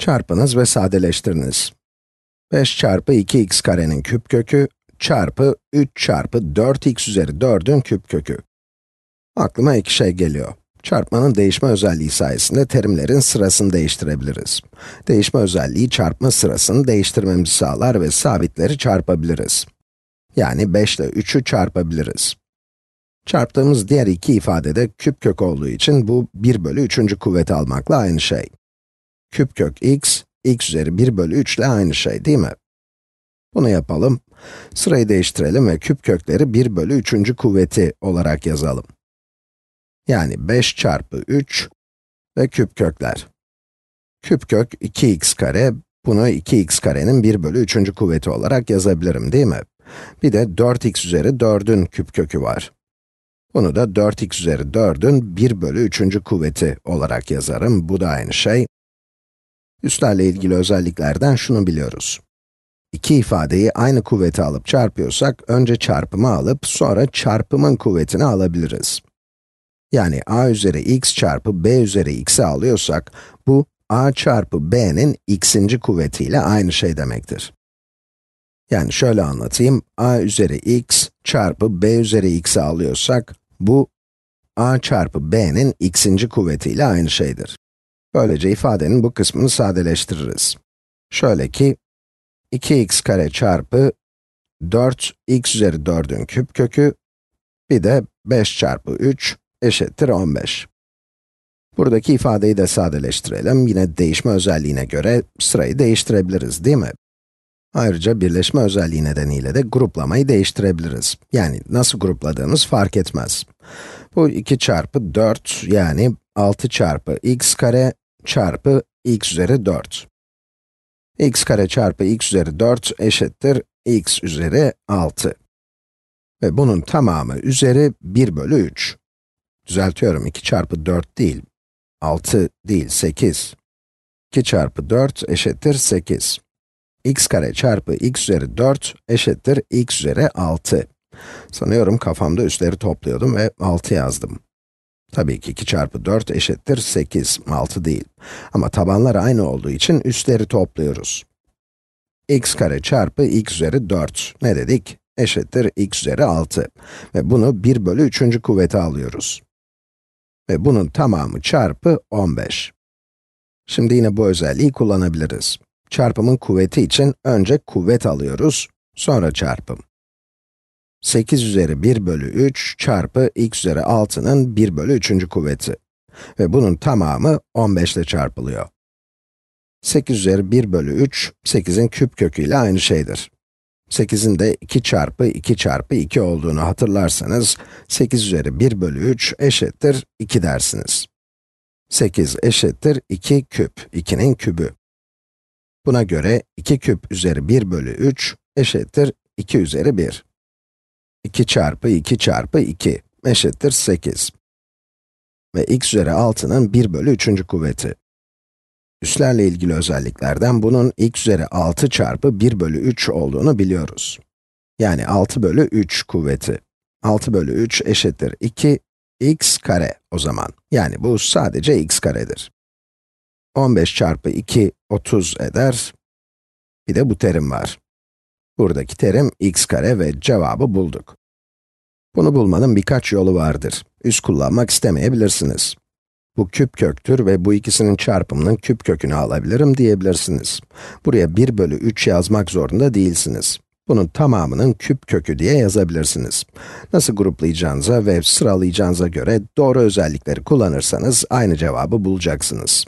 Çarpınız ve sadeleştiriniz. 5 çarpı 2x karenin küp kökü çarpı 3 çarpı 4x üzeri 4'ün küp kökü. Aklıma iki şey geliyor. Çarpmanın değişme özelliği sayesinde terimlerin sırasını değiştirebiliriz. Değişme özelliği çarpma sırasını değiştirmemizi sağlar ve sabitleri çarpabiliriz. Yani 5 ile 3'ü çarpabiliriz. Çarptığımız diğer iki ifade de küp kök olduğu için bu 1 bölü 3. kuvvet almakla aynı şey. Küp kök x, x üzeri 1 bölü 3 ile aynı şey değil mi? Bunu yapalım. Sırayı değiştirelim ve küp kökleri 1 bölü 3. kuvveti olarak yazalım. Yani 5 çarpı 3 ve küp kökler. Küp kök 2x kare, bunu 2x karenin 1 bölü 3. kuvveti olarak yazabilirim değil mi? Bir de 4x üzeri 4'ün küp kökü var. Bunu da 4x üzeri 4'ün 1 bölü 3. kuvveti olarak yazarım. Bu da aynı şey. Üslerle ilgili özelliklerden şunu biliyoruz. İki ifadeyi aynı kuvvete alıp çarpıyorsak, önce çarpımı alıp, sonra çarpımın kuvvetini alabiliriz. Yani a üzeri x çarpı b üzeri x'i alıyorsak, bu a çarpı b'nin x'inci kuvvetiyle aynı şey demektir. Yani şöyle anlatayım, a üzeri x çarpı b üzeri x'i alıyorsak, bu a çarpı b'nin x'inci kuvvetiyle aynı şeydir. Böylece ifadenin bu kısmını sadeleştiririz. Şöyle ki, 2x kare çarpı 4 x üzeri 4'ün küp kökü, bir de 5 çarpı 3 eşittir 15. Buradaki ifadeyi de sadeleştirelim. Yine değişme özelliğine göre sırayı değiştirebiliriz, değil mi? Ayrıca birleşme özelliği nedeniyle de gruplamayı değiştirebiliriz. Yani nasıl grupladığımız fark etmez. Bu 2 çarpı 4 yani 6 çarpı x kare çarpı x üzeri 4. x kare çarpı x üzeri 4 eşittir x üzeri 6. Ve bunun tamamı üzeri 1 bölü 3. Düzeltiyorum 2 çarpı 4 değil, 6 değil 8. 2 çarpı 4 eşittir 8. x kare çarpı x üzeri 4 eşittir x üzeri 6. Sanıyorum kafamda üstleri topluyordum ve 6 yazdım. Tabii ki 2 çarpı 4 eşittir 8, 6 değil. Ama tabanlar aynı olduğu için üstleri topluyoruz. x kare çarpı x üzeri 4, ne dedik? Eşittir x üzeri 6. Ve bunu 1 bölü 3. kuvvete alıyoruz. Ve bunun tamamı çarpı 15. Şimdi yine bu özelliği kullanabiliriz. Çarpımın kuvveti için önce kuvvet alıyoruz, sonra çarpım. 8 üzeri 1 bölü 3 çarpı x üzeri 6'nın 1 bölü 3. kuvveti. Ve bunun tamamı 15 ile çarpılıyor. 8 üzeri 1 bölü 3, 8'in küp kökü ile aynı şeydir. 8'in de 2 çarpı 2 çarpı 2 olduğunu hatırlarsanız, 8 üzeri 1 bölü 3 eşittir 2 dersiniz. 8 eşittir 2 küp, 2'nin kübü. Buna göre 2 küp üzeri 1 bölü 3 eşittir 2 üzeri 1. 2 çarpı 2 çarpı 2 eşittir 8. Ve x üzeri 6'nın 1 bölü 3. kuvveti. Üslerle ilgili özelliklerden bunun x üzeri 6 çarpı 1 bölü 3 olduğunu biliyoruz. Yani 6 bölü 3 kuvveti. 6 bölü 3 eşittir 2 x kare o zaman. Yani bu sadece x karedir. 15 çarpı 2, 30 eder. Bir de bu terim var. Buradaki terim x kare ve cevabı bulduk. Bunu bulmanın birkaç yolu vardır. Üst kullanmak istemeyebilirsiniz. Bu küp köktür ve bu ikisinin çarpımının küp kökünü alabilirim diyebilirsiniz. Buraya 1 bölü 3 yazmak zorunda değilsiniz. Bunun tamamının küp kökü diye yazabilirsiniz. Nasıl gruplayacağınıza ve sıralayacağınıza göre doğru özellikleri kullanırsanız aynı cevabı bulacaksınız.